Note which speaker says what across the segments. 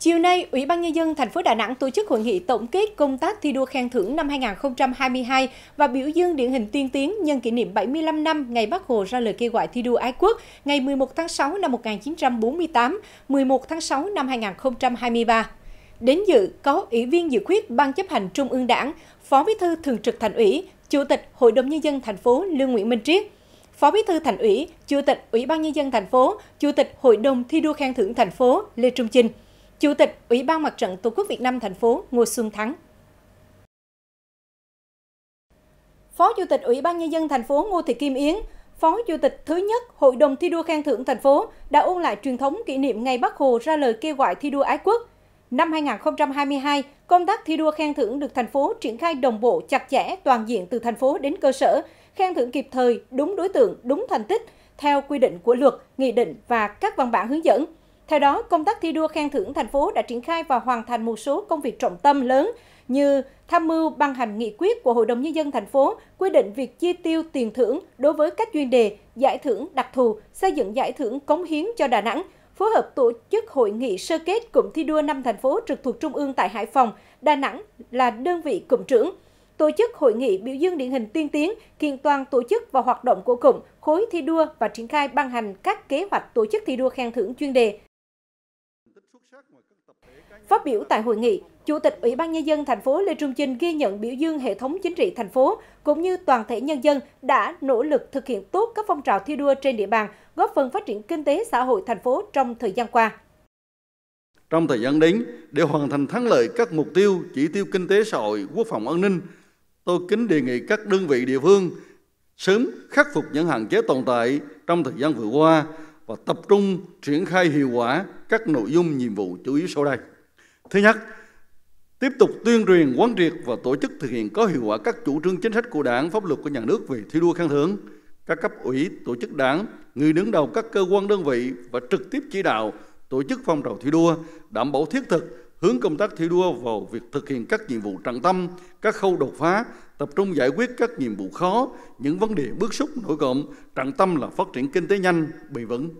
Speaker 1: Chiều nay, Ủy ban Nhân dân thành phố Đà Nẵng tổ chức hội nghị tổng kết công tác thi đua khen thưởng năm 2022 và biểu dương điển hình tiên tiến nhân kỷ niệm 75 năm ngày Bác Hồ ra lời kêu gọi thi đua ái quốc ngày 11 tháng 6 năm 1948, 11 tháng 6 năm 2023. Đến dự có Ủy viên dự khuyết Ban chấp hành Trung ương Đảng, Phó Bí thư Thường trực Thành ủy, Chủ tịch Hội đồng Nhân dân thành phố Lương Nguyễn Minh Triết, Phó Bí thư Thành ủy, Chủ tịch Ủy ban Nhân dân thành phố, Chủ tịch Hội đồng thi đua khen thưởng thành phố Lê Trung Chinh. Chủ tịch Ủy ban Mặt trận Tổ quốc Việt Nam thành phố Ngô Xuân Thắng. Phó Chủ tịch Ủy ban Nhân dân thành phố Ngô Thị Kim Yến, Phó Chủ tịch thứ nhất Hội đồng thi đua khen thưởng thành phố đã ôn lại truyền thống kỷ niệm ngày Bắc Hồ ra lời kêu gọi thi đua ái quốc. Năm 2022, công tác thi đua khen thưởng được thành phố triển khai đồng bộ, chặt chẽ, toàn diện từ thành phố đến cơ sở, khen thưởng kịp thời, đúng đối tượng, đúng thành tích, theo quy định của luật, nghị định và các văn bản hướng dẫn – theo đó, công tác thi đua khen thưởng thành phố đã triển khai và hoàn thành một số công việc trọng tâm lớn như tham mưu ban hành nghị quyết của Hội đồng Nhân dân thành phố quy định việc chi tiêu tiền thưởng đối với các chuyên đề, giải thưởng đặc thù, xây dựng giải thưởng cống hiến cho Đà Nẵng, phối hợp tổ chức hội nghị sơ kết cụm thi đua năm thành phố trực thuộc Trung ương tại Hải Phòng, Đà Nẵng là đơn vị cụm trưởng, tổ chức hội nghị biểu dương điển hình tiên tiến, kiện toàn tổ chức và hoạt động của cụm, khối thi đua và triển khai ban hành các kế hoạch tổ chức thi đua khen thưởng chuyên đề, Phát biểu tại hội nghị, Chủ tịch Ủy ban nhân dân thành phố Lê Trung Chinh ghi nhận biểu dương hệ thống chính trị thành phố cũng như toàn thể nhân dân đã nỗ lực thực hiện tốt các phong trào thi đua trên địa bàn, góp phần phát triển kinh tế xã hội thành phố trong thời gian qua.
Speaker 2: Trong thời gian đến, để hoàn thành thắng lợi các mục tiêu, chỉ tiêu kinh tế xã hội, quốc phòng an ninh, tôi kính đề nghị các đơn vị địa phương sớm khắc phục những hạn chế tồn tại trong thời gian vừa qua và tập trung triển khai hiệu quả các nội dung nhiệm vụ chủ yếu sau đây. Thứ nhất, tiếp tục tuyên truyền, quán triệt và tổ chức thực hiện có hiệu quả các chủ trương chính sách của Đảng, pháp luật của nhà nước về thi đua khen thưởng, các cấp ủy, tổ chức đảng, người đứng đầu các cơ quan đơn vị và trực tiếp chỉ đạo tổ chức phong trào thi đua, đảm bảo thiết thực hướng công tác thi đua vào việc thực hiện các nhiệm vụ trọng tâm, các khâu đột phá, tập trung giải quyết các nhiệm vụ khó, những vấn đề bức xúc nổi cộm, trọng tâm là phát triển kinh tế nhanh, bền vững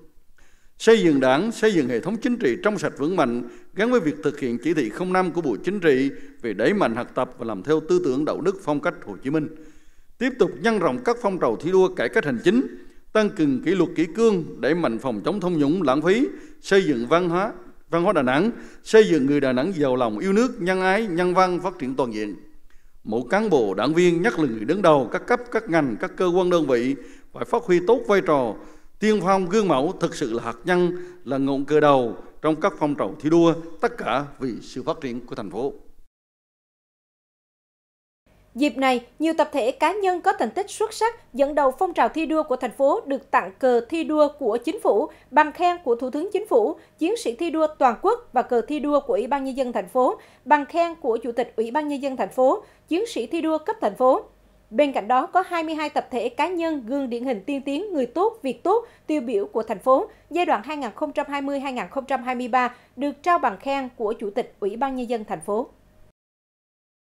Speaker 2: xây dựng đảng, xây dựng hệ thống chính trị trong sạch vững mạnh gắn với việc thực hiện chỉ thị 05 của Bộ Chính trị về đẩy mạnh học tập và làm theo tư tưởng đạo đức phong cách Hồ Chí Minh. Tiếp tục nhân rộng các phong trào thi đua cải cách hành chính, tăng cường kỷ luật kỷ cương, đẩy mạnh phòng chống thông nhũng lãng phí, xây dựng văn hóa văn hóa Đà Nẵng, xây dựng người Đà Nẵng giàu lòng yêu nước, nhân ái, nhân văn, phát triển toàn diện. Mỗi cán bộ, đảng viên, nhất là người đứng đầu các cấp, các ngành, các cơ quan đơn vị phải phát huy tốt vai trò tiên phong gương mẫu thực sự là hạt nhân là ngọn cờ đầu trong các phong trào thi đua tất cả vì sự phát triển của thành phố
Speaker 1: Dịp này, nhiều tập thể cá nhân có thành tích xuất sắc dẫn đầu phong trào thi đua của thành phố được tặng cờ thi đua của chính phủ, bằng khen của Thủ tướng Chính phủ, chiến sĩ thi đua toàn quốc và cờ thi đua của Ủy ban nhân dân thành phố, bằng khen của Chủ tịch Ủy ban nhân dân thành phố, chiến sĩ thi đua cấp thành phố. Bên cạnh đó, có 22 tập thể cá nhân gương điển hình tiên tiến, người tốt, việc tốt, tiêu biểu của thành phố giai đoạn 2020-2023 được trao bằng khen của Chủ tịch Ủy ban Nhân dân thành phố.